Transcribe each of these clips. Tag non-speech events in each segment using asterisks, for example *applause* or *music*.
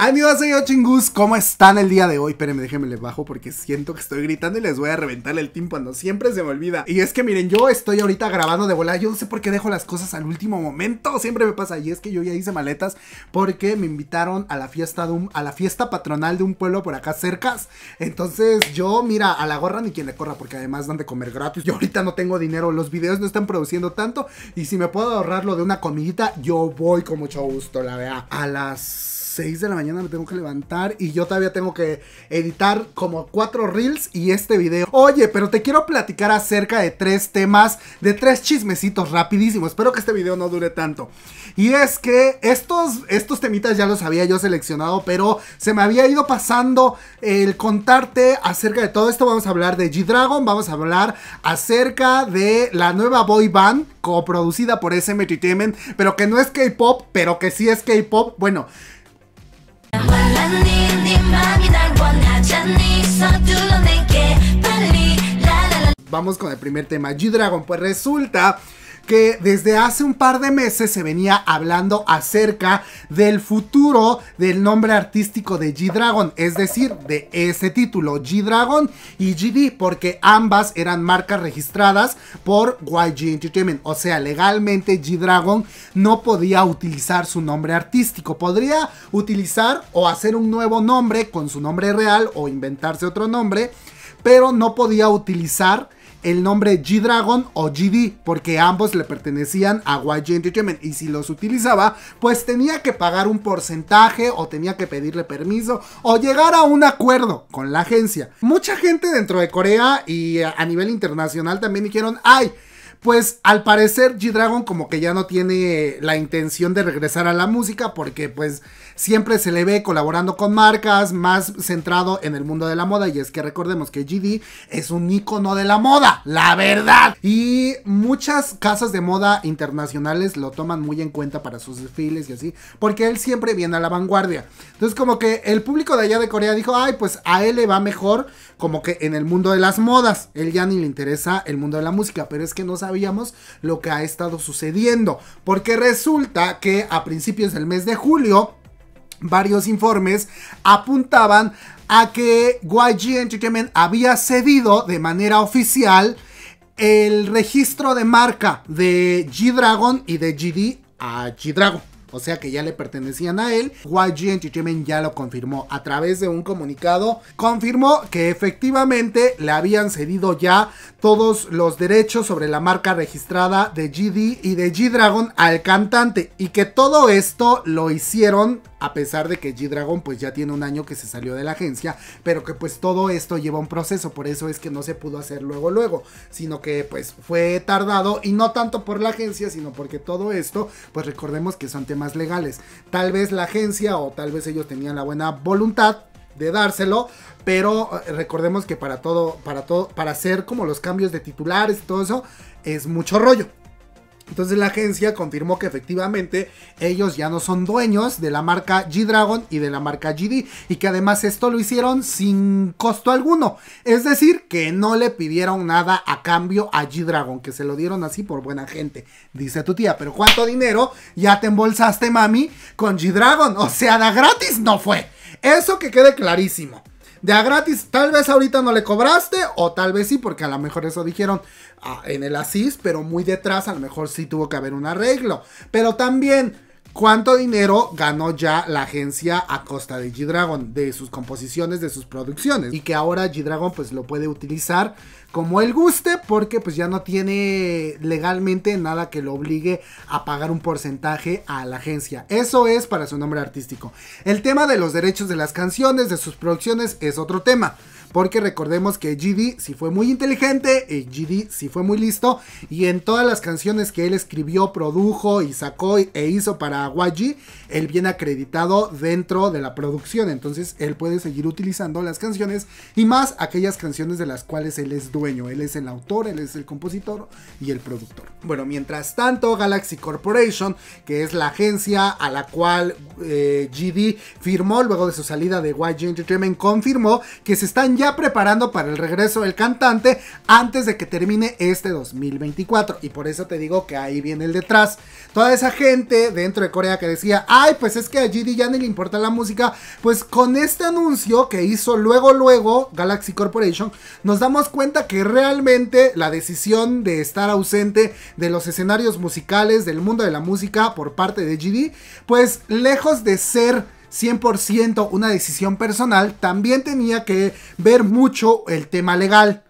Amigos, de chingus, ¿cómo están el día de hoy? Espérenme, déjenme les bajo porque siento que estoy gritando y les voy a reventar el tímpano, siempre se me olvida. Y es que miren, yo estoy ahorita grabando de volada, yo no sé por qué dejo las cosas al último momento, siempre me pasa. Y es que yo ya hice maletas porque me invitaron a la fiesta a la fiesta patronal de un pueblo por acá cercas. Entonces yo, mira, a la gorra ni quien le corra porque además dan de comer gratis. Yo ahorita no tengo dinero, los videos no están produciendo tanto y si me puedo ahorrar lo de una comidita, yo voy con mucho gusto, la vea A las 6 de la mañana me tengo que levantar y yo todavía tengo que editar como 4 reels y este video. Oye, pero te quiero platicar acerca de tres temas, de tres chismecitos rapidísimo. Espero que este video no dure tanto. Y es que estos, estos temitas ya los había yo seleccionado, pero se me había ido pasando el contarte acerca de todo esto. Vamos a hablar de G-Dragon, vamos a hablar acerca de la nueva boy band coproducida por SM Entertainment, pero que no es K-Pop, pero que sí es K-Pop. Bueno, Vamos con el primer tema, G-Dragon. Pues resulta que desde hace un par de meses se venía hablando acerca del futuro del nombre artístico de G-Dragon, es decir, de ese título, G-Dragon y GD, porque ambas eran marcas registradas por YG Entertainment, o sea, legalmente G-Dragon no podía utilizar su nombre artístico, podría utilizar o hacer un nuevo nombre con su nombre real o inventarse otro nombre, pero no podía utilizar el nombre G-Dragon o GD, porque ambos le pertenecían a YG Entertainment y si los utilizaba, pues tenía que pagar un porcentaje o tenía que pedirle permiso o llegar a un acuerdo con la agencia. Mucha gente dentro de Corea y a nivel internacional también dijeron, ay, pues al parecer G-Dragon como que ya no tiene la intención de regresar a la música porque pues siempre se le ve colaborando con marcas, más centrado en el mundo de la moda. Y es que recordemos que GD es un icono de la moda, la verdad. Y muchas casas de moda internacionales lo toman muy en cuenta para sus desfiles y así, porque él siempre viene a la vanguardia. Entonces, como que el público de allá de Corea dijo, ay, pues a él le va mejor, como que en el mundo de las modas. Él ya ni le interesa el mundo de la música, pero es que no sabíamos lo que ha estado sucediendo. Porque resulta que a principios del mes de julio, varios informes apuntaban a que YG Entertainment había cedido de manera oficial el registro de marca de G-Dragon y de GD a G-Dragon. O sea que ya le pertenecían a él. YG Entertainment ya lo confirmó a través de un comunicado. Confirmó que efectivamente le habían cedido ya todos los derechos sobre la marca registrada de GD y de G-Dragon al cantante. Y que todo esto lo hicieron a pesar de que G-Dragon pues ya tiene un año que se salió de la agencia, pero que pues todo esto lleva un proceso, por eso es que no se pudo hacer luego luego, sino que pues fue tardado y no tanto por la agencia, sino porque todo esto pues recordemos que son temas legales. Tal vez la agencia o tal vez ellos tenían la buena voluntad de dárselo, pero eh, recordemos que para todo para todo para hacer como los cambios de titulares y todo eso es mucho rollo. Entonces la agencia confirmó que efectivamente ellos ya no son dueños de la marca G-Dragon y de la marca GD y que además esto lo hicieron sin costo alguno. Es decir, que no le pidieron nada a cambio a G-Dragon, que se lo dieron así por buena gente, dice tu tía. Pero ¿cuánto dinero ya te embolsaste, mami, con G-Dragon? O sea, da gratis no fue. Eso que quede clarísimo de a gratis. Tal vez ahorita no le cobraste o tal vez sí, porque a lo mejor eso dijeron ah, en el ASIS, pero muy detrás a lo mejor sí tuvo que haber un arreglo. Pero también ¿Cuánto dinero ganó ya la agencia a costa de G-Dragon, de sus composiciones, de sus producciones? Y que ahora G-Dragon pues lo puede utilizar como él guste porque pues ya no tiene legalmente nada que lo obligue a pagar un porcentaje a la agencia. Eso es para su nombre artístico. El tema de los derechos de las canciones, de sus producciones, es otro tema. Porque recordemos que GD sí fue muy inteligente, eh, GD sí fue muy listo. Y en todas las canciones que él escribió, produjo y sacó e hizo para YG, él viene acreditado dentro de la producción. Entonces él puede seguir utilizando las canciones y más aquellas canciones de las cuales él es dueño. Él es el autor, él es el compositor y el productor. Bueno, mientras tanto, Galaxy Corporation, que es la agencia a la cual eh, GD firmó luego de su salida de YG Entertainment, confirmó que se están ya preparando para el regreso del cantante antes de que termine este 2024. Y por eso te digo que ahí viene el detrás. Toda esa gente dentro de Corea que decía, ay, pues es que a GD ya ni le importa la música, pues con este anuncio que hizo luego, luego Galaxy Corporation, nos damos cuenta que realmente la decisión de estar ausente de los escenarios musicales, del mundo de la música por parte de GD, pues lejos de ser 100% una decisión personal, también tenía que ver mucho el tema legal.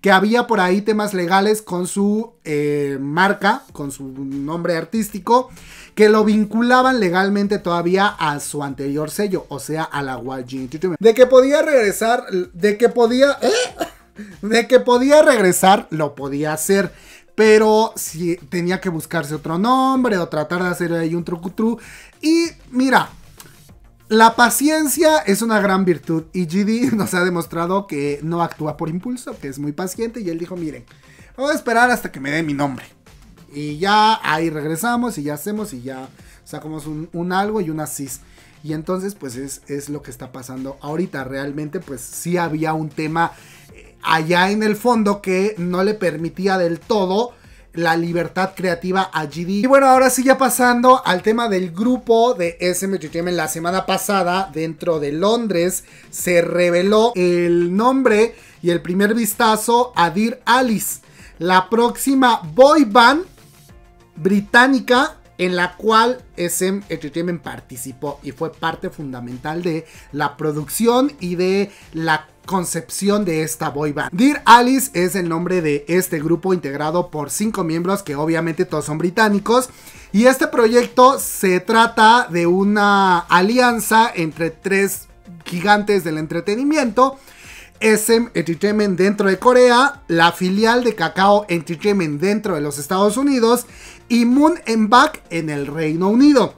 Que había por ahí temas legales con su eh, marca, con su nombre artístico, que lo vinculaban legalmente todavía a su anterior sello, o sea, a la YG De que podía regresar, de que podía... ¿eh? De que podía regresar, lo podía hacer pero si tenía que buscarse otro nombre o tratar de hacer ahí un truco Y mira, la paciencia es una gran virtud y GD *laughs* nos ha demostrado que no actúa por impulso, que es muy paciente y él dijo, miren, voy a esperar hasta que me dé mi nombre. Y ya ahí regresamos y ya hacemos y ya sacamos un, algo y una cis. Y entonces pues es, es, lo que está pasando ahorita. Realmente pues sí había un tema eh, allá en el fondo que no le permitía del todo la libertad creativa a GD. Y bueno, ahora sigue pasando al tema del grupo de SM Entertainment. La semana pasada, dentro de Londres, se reveló el nombre y el primer vistazo a Dear Alice, la próxima boy band británica en la cual SM Entertainment participó y fue parte fundamental de la producción y de la concepción de esta boy band. Dear Alice es el nombre de este grupo integrado por cinco miembros que obviamente todos son británicos. Y este proyecto se trata de una alianza entre tres gigantes del entretenimiento. SM Entertainment dentro de Corea, la filial de Cacao Entertainment dentro de los Estados Unidos y Moon Back en el Reino Unido.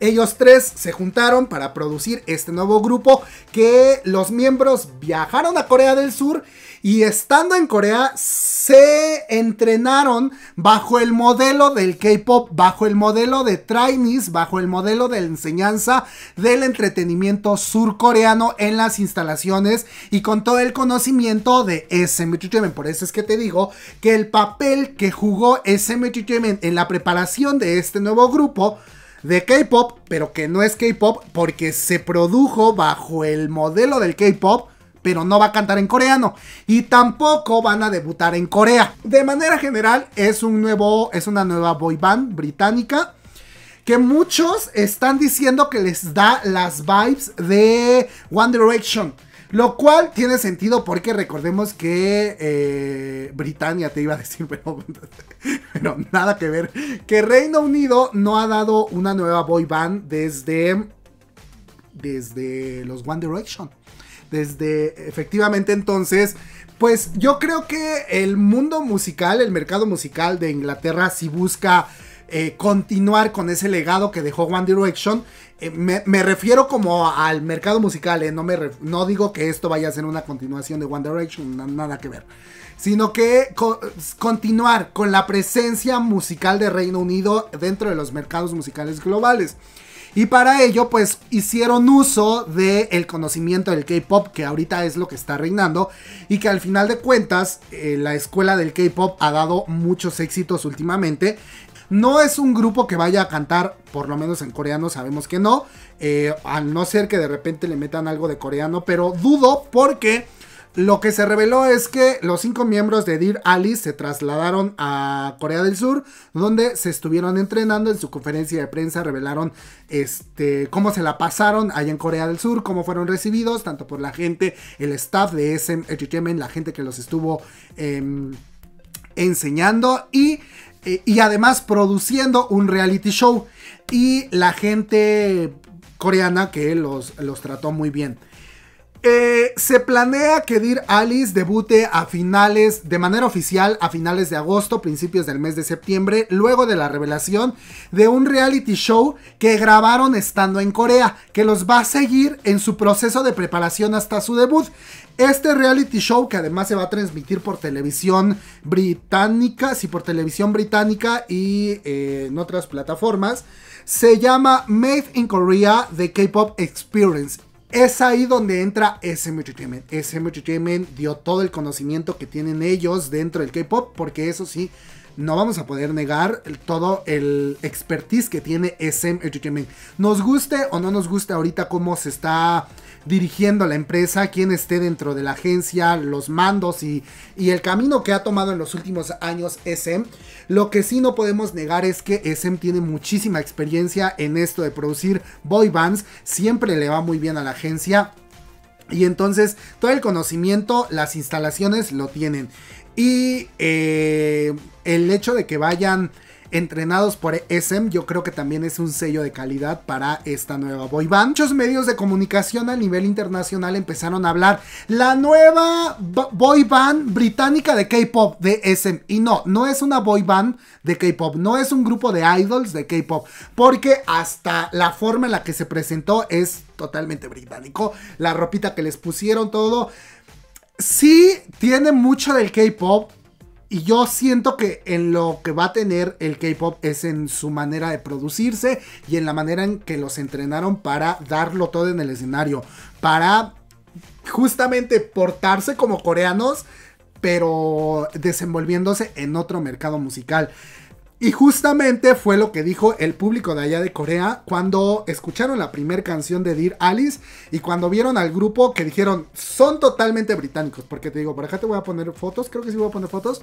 Ellos tres se juntaron para producir este nuevo grupo que los miembros viajaron a Corea del Sur y estando en Corea se entrenaron bajo el modelo del K-Pop, bajo el modelo de trainees, bajo el modelo de enseñanza del entretenimiento surcoreano en las instalaciones y con todo el conocimiento de SM Por eso es que te digo que el papel que jugó SM en la preparación de este nuevo grupo de K-Pop, pero que no es K-Pop porque se produjo bajo el modelo del K-Pop pero no va a cantar en coreano y tampoco van a debutar en Corea. De manera general es un nuevo es una nueva boy band británica que muchos están diciendo que les da las vibes de One Direction. Lo cual tiene sentido porque recordemos que eh, Britannia, te iba a decir, *laughs* pero, pero nada que ver. Que Reino Unido no ha dado una nueva boy band desde, desde los One Direction. Desde, efectivamente, entonces, pues yo creo que el mundo musical, el mercado musical de Inglaterra, si busca eh, continuar con ese legado que dejó One Direction, eh, me, refiero como al mercado musical, eh, no, no digo que esto vaya a ser una continuación de One Direction, nada que ver. Sino que continuar con la presencia musical de Reino Unido dentro de los mercados musicales globales. Y para ello, pues hicieron uso del conocimiento del K-pop, que ahorita es lo que está reinando, y que al final de cuentas, eh, la escuela del K-pop ha dado muchos éxitos últimamente, no es un grupo que vaya a cantar, por lo menos en coreano sabemos que no, eh, Al no ser que de repente le metan algo de coreano, pero dudo porque... Lo que se reveló es que los cinco miembros de Dear Alice se trasladaron a Corea del Sur, donde se estuvieron entrenando. En su conferencia de prensa revelaron este, cómo se la pasaron allá en Corea del Sur, cómo fueron recibidos, tanto por la gente, el staff de SM la gente que los estuvo em, enseñando. Y eh, y además produciendo un reality show. Y la gente coreana que los, los trató muy bien. Eh, se planea que Dir Alice debute a finales, de manera oficial, a finales de agosto, principios del mes de septiembre, luego de la revelación de un reality show que grabaron estando en Corea, que los va a seguir en su proceso de preparación hasta su debut. Este reality show, que además se va a transmitir por televisión británica, sí, por televisión británica y eh, en otras plataformas, se llama Made in Korea The K-Pop Experience es ahí donde entra SM Entertainment. SM Entertainment dio todo el conocimiento que tienen ellos dentro del K-pop, porque eso sí, no vamos a poder negar todo el expertise que tiene SM Entertainment. Nos guste o no nos guste ahorita cómo se está dirigiendo la empresa, quién esté dentro de la agencia, los mandos y, y el camino que ha tomado en los últimos años SM. Lo que sí no podemos negar es que SM tiene muchísima experiencia en esto de producir boy bands, siempre le va muy bien a la agencia. Y entonces todo el conocimiento, las instalaciones lo tienen. Y eh, el hecho de que vayan entrenados por e SM, yo creo que también es un sello de calidad para esta nueva boy band. Muchos medios de comunicación a nivel internacional empezaron a hablar la nueva boy band británica de K-pop de e SM. Y no, no es una boy band de K-pop, no es un grupo de idols de K-pop, porque hasta la forma en la que se presentó es totalmente británico. La ropita que les pusieron, todo sí tiene mucho del K-pop. Y yo siento que en lo que va a tener el K-pop es en su manera de producirse y en la manera en que los entrenaron para darlo todo en el escenario. Para justamente portarse como coreanos, pero desenvolviéndose en otro mercado musical. Y justamente fue lo que dijo el público de allá de Corea cuando escucharon la primera canción de Dear Alice y cuando vieron al grupo que dijeron son totalmente británicos. Porque te digo, por acá te voy a poner fotos, creo que sí voy a poner fotos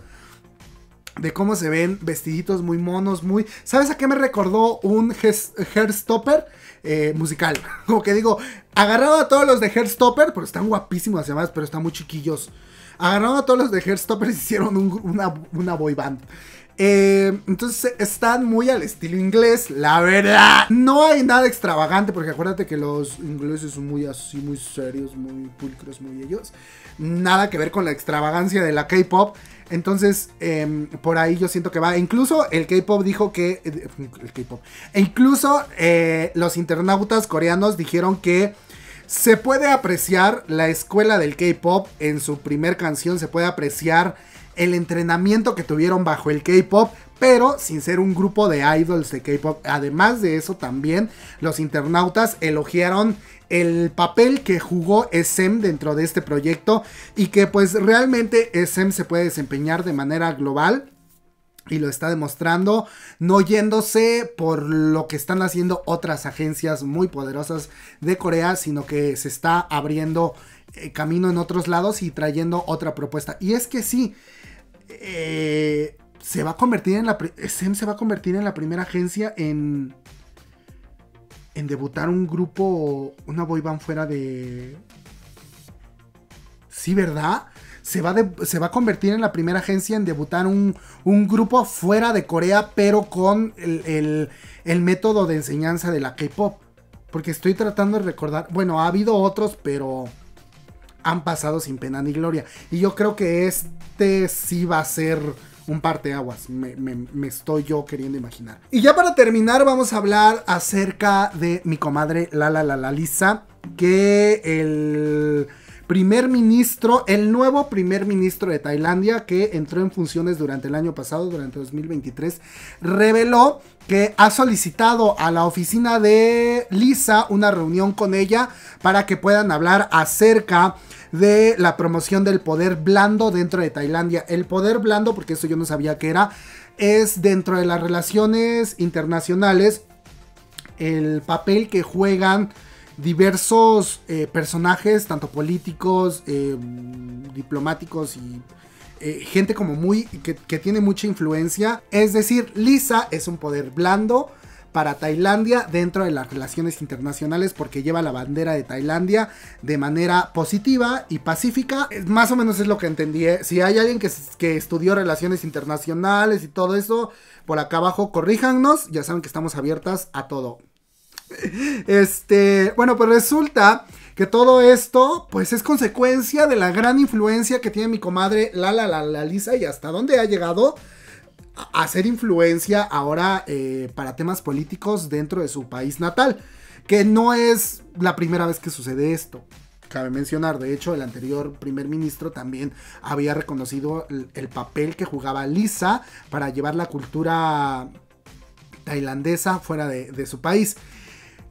de cómo se ven vestiditos muy monos, muy... ¿Sabes a qué me recordó un Hairstopper eh, musical? *laughs* Como que digo, agarrado a todos los de Hairstopper, porque están guapísimos además, pero están muy chiquillos. Agarraron a todos los de Hearthstopers y hicieron una, una boy band. Eh, entonces están muy al estilo inglés, la verdad. No hay nada extravagante, porque acuérdate que los ingleses son muy así, muy serios, muy pulcros, muy ellos. Nada que ver con la extravagancia de la K-pop. Entonces, em, por ahí yo siento que va. Incluso el K-pop dijo que. Eh, el K-pop. E incluso eh, los internautas coreanos dijeron que se puede apreciar la escuela del K-Pop en su primer canción, se puede apreciar el entrenamiento que tuvieron bajo el K-Pop, pero sin ser un grupo de idols de K-Pop. Además de eso, también los internautas elogiaron el papel que jugó SM dentro de este proyecto y que pues realmente SM se puede desempeñar de manera global y lo está demostrando, no yéndose por lo que están haciendo otras agencias muy poderosas de Corea, sino que se está abriendo eh, camino en otros lados y trayendo otra propuesta. Y es que sí, eh, se va a convertir en la... se va a convertir en la primera agencia en... En debutar un grupo, una boy fuera de... Sí, ¿verdad? se va, se va a convertir en la primera agencia en debutar un, grupo fuera de Corea, pero con el, método de enseñanza de la K-Pop. Porque estoy tratando de recordar, bueno, ha habido otros, pero han pasado sin pena ni gloria. Y yo creo que este sí va a ser un parteaguas, me, me, estoy yo queriendo imaginar. Y ya para terminar vamos a hablar acerca de mi comadre Lala la, Lisa, que el primer ministro, el nuevo primer ministro de Tailandia que entró en funciones durante el año pasado, durante 2023, reveló que ha solicitado a la oficina de Lisa una reunión con ella para que puedan hablar acerca de la promoción del poder blando dentro de Tailandia. El poder blando, porque eso yo no sabía que era, es dentro de las relaciones internacionales el papel que juegan diversos eh, personajes, tanto políticos, eh, diplomáticos y eh, gente como muy que, tiene mucha influencia. Es decir, Lisa es un poder blando para Tailandia dentro de las relaciones internacionales porque lleva la bandera de Tailandia de manera positiva y pacífica. Más o menos es lo que entendí. Si hay alguien que, que estudió relaciones internacionales y todo eso, por acá abajo corríjanos. Ya saben que estamos abiertas a todo. Este, bueno, pues resulta que todo esto, pues es consecuencia de la gran influencia que tiene mi comadre Lala la, la, la, Lisa y hasta dónde ha llegado a hacer influencia ahora eh, para temas políticos dentro de su país natal. Que no es la primera vez que sucede esto. Cabe mencionar, de hecho, el anterior primer ministro también había reconocido el, papel que jugaba Lisa para llevar la cultura tailandesa fuera de su país.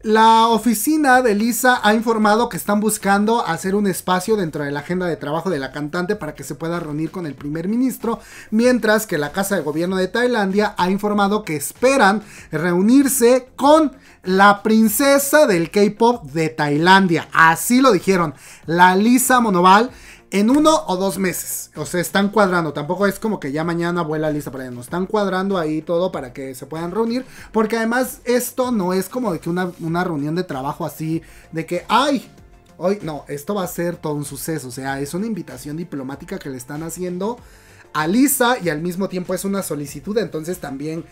La oficina de Lisa ha informado que están buscando hacer un espacio dentro de la agenda de trabajo de la cantante para que se pueda reunir con el primer ministro, mientras que la Casa de Gobierno de Tailandia ha informado que esperan reunirse con la princesa del K-Pop de Tailandia. Así lo dijeron, la Lisa Monoval en uno o dos meses. O sea, están cuadrando. Tampoco es como que ya mañana vuela Lisa para allá. no están cuadrando ahí todo para que se puedan reunir. Porque además esto no es como de que una, una reunión de trabajo así, de que, ay, hoy no, esto va a ser todo un suceso. O sea, es una invitación diplomática que le están haciendo a Lisa y al mismo tiempo es una solicitud. Entonces también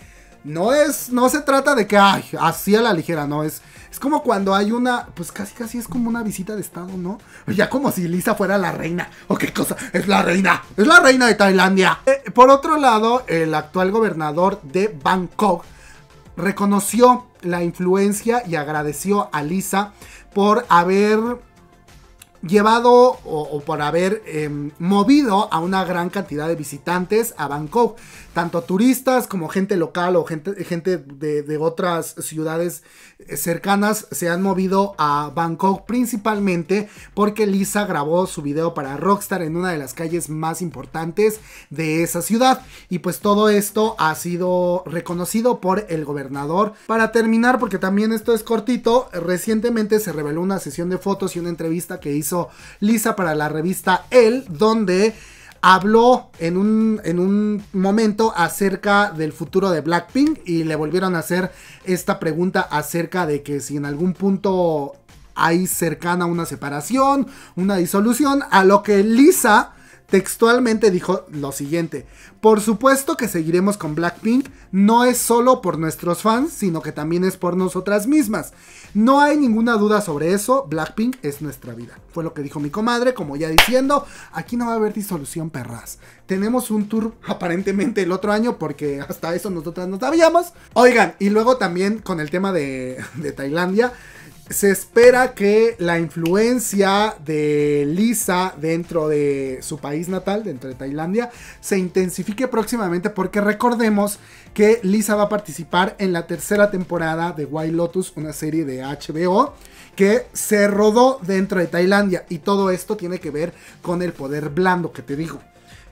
no es, no se trata de que, ay, así a la ligera, no, es, es como cuando hay una, pues casi casi es como una visita de estado, ¿no? Ya como si Lisa fuera la reina, o qué cosa, es la reina, es la reina de Tailandia. Eh, por otro lado, el actual gobernador de Bangkok reconoció la influencia y agradeció a Lisa por haber llevado o, por haber em, movido a una gran cantidad de visitantes a Bangkok tanto turistas como gente local o gente, gente de, de otras ciudades cercanas se han movido a Bangkok principalmente porque Lisa grabó su video para Rockstar en una de las calles más importantes de esa ciudad y pues todo esto ha sido reconocido por el gobernador. Para terminar, porque también esto es cortito, recientemente se reveló una sesión de fotos y una entrevista que hizo Lisa para la revista El, donde habló en un, en un momento acerca del futuro de Blackpink y le volvieron a hacer esta pregunta acerca de que si en algún punto hay cercana una separación, una disolución, a lo que Lisa textualmente dijo lo siguiente, por supuesto que seguiremos con Blackpink, no es solo por nuestros fans, sino que también es por nosotras mismas. No hay ninguna duda sobre eso, Blackpink es nuestra vida. Fue lo que dijo mi comadre, como ya diciendo, aquí no va a haber disolución perras. Tenemos un tour aparentemente el otro año porque hasta eso nosotras no sabíamos. Oigan, y luego también con el tema de, de Tailandia se espera que la influencia de Lisa dentro de su país natal, dentro de Tailandia, se intensifique próximamente porque recordemos que Lisa va a participar en la tercera temporada de White Lotus, una serie de HBO que se rodó dentro de Tailandia y todo esto tiene que ver con el poder blando que te digo.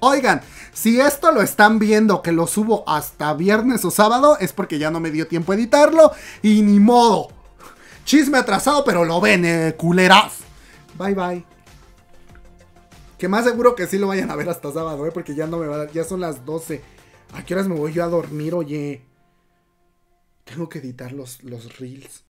Oigan, si esto lo están viendo que lo subo hasta viernes o sábado es porque ya no me dio tiempo a editarlo y ni modo Chisme atrasado, pero lo ven, eh, culeras. Bye bye. Que más seguro que sí lo vayan a ver hasta sábado, ¿eh? Porque ya no me va Ya son las 12. ¿A qué horas me voy yo a dormir, oye? Tengo que editar los, los reels.